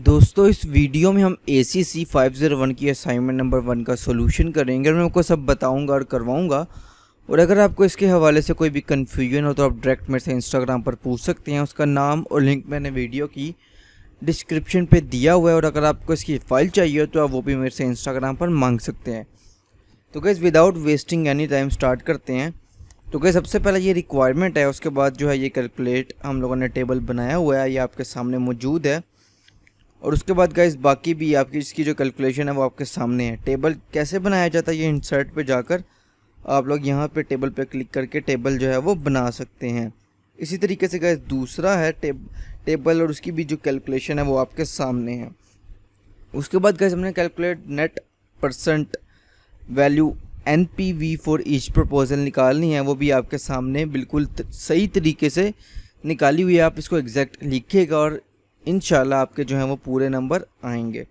दोस्तों इस वीडियो में हम A C C five zero one की असाइनमेंट नंबर वन का सोल्यूशन करेंगे और मैं आपको सब बताऊंगा और करवाऊंगा और अगर आपको इसके हवाले से कोई भी कन्फ्यूजन हो तो आप डायरेक्ट मेरे से इंस्टाग्राम पर पूछ सकते हैं उसका नाम और लिंक मैंने वीडियो की डिस्क्रिप्शन पे दिया हुआ है और अगर आपको इसकी फ़ाइल चाहिए हो तो आप वो भी मेरे से इंस्टाग्राम पर मांग सकते हैं तो guys without wasting any time start करते हैं तो गैस सबसे पहले ये रिक्वायरमेंट है उसके बाद जो है ये कैलकुलेट हम लोगों ने टेबल बनाया हुआ है ये आपके सामने मौजूद है और उसके बाद गाइज बाकी भी आपकी इसकी जो कैलकुलेशन है वो आपके सामने है टेबल कैसे बनाया जाता है ये इंसर्ट पे जाकर आप लोग यहाँ पे टेबल पे क्लिक करके टेबल जो है वो बना सकते हैं इसी तरीके से गैस दूसरा है टेब टेबल और उसकी भी जो कैलकुलेशन है वो आपके सामने है उसके बाद गैस हमने calculate net percent value N P V for each proposal निकालनी है वो भी आपके सामने बिल्कुल सही तरीके से निकाली हुई है आप इसको एग्जैक्ट लिखिएगा और इन आपके जो हैं वो पूरे नंबर आएंगे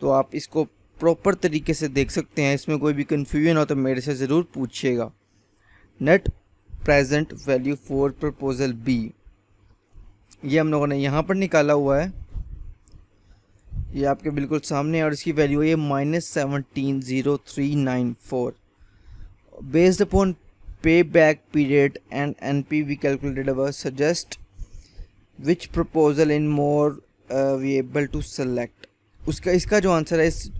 तो आप इसको प्रॉपर तरीके से देख सकते हैं इसमें कोई भी कन्फ्यूजन हो तो मेरे से ज़रूर पूछिएगा net present value for proposal B ये हम लोगों ने यहाँ पर निकाला हुआ है ये आपके बिल्कुल सामने और इसकी वैल्यू है minus seventeen zero three nine four based upon payback period and N P V calculated our suggest which proposal in more we able to select उसका इसका जो आंसर है इस uh,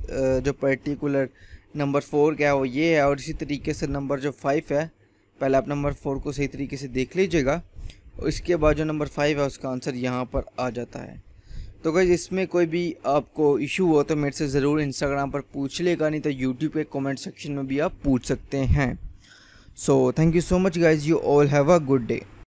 जो पर्टिकुलर नंबर फोर का है वो ये है और इसी तरीके से नंबर जो फाइव है पहले आप नंबर फोर को सही तरीके से देख लीजिएगा और इसके बाद जो नंबर फाइव है उसका आंसर यहाँ पर आ जाता है तो गई इसमें कोई भी आपको इशू हो तो मेरे से ज़रूर इंस्टाग्राम पर पूछ लेगा नहीं तो यूट्यूब के कमेंट सेक्शन में भी आप पूछ सकते हैं so thank you so much guys you all have a good day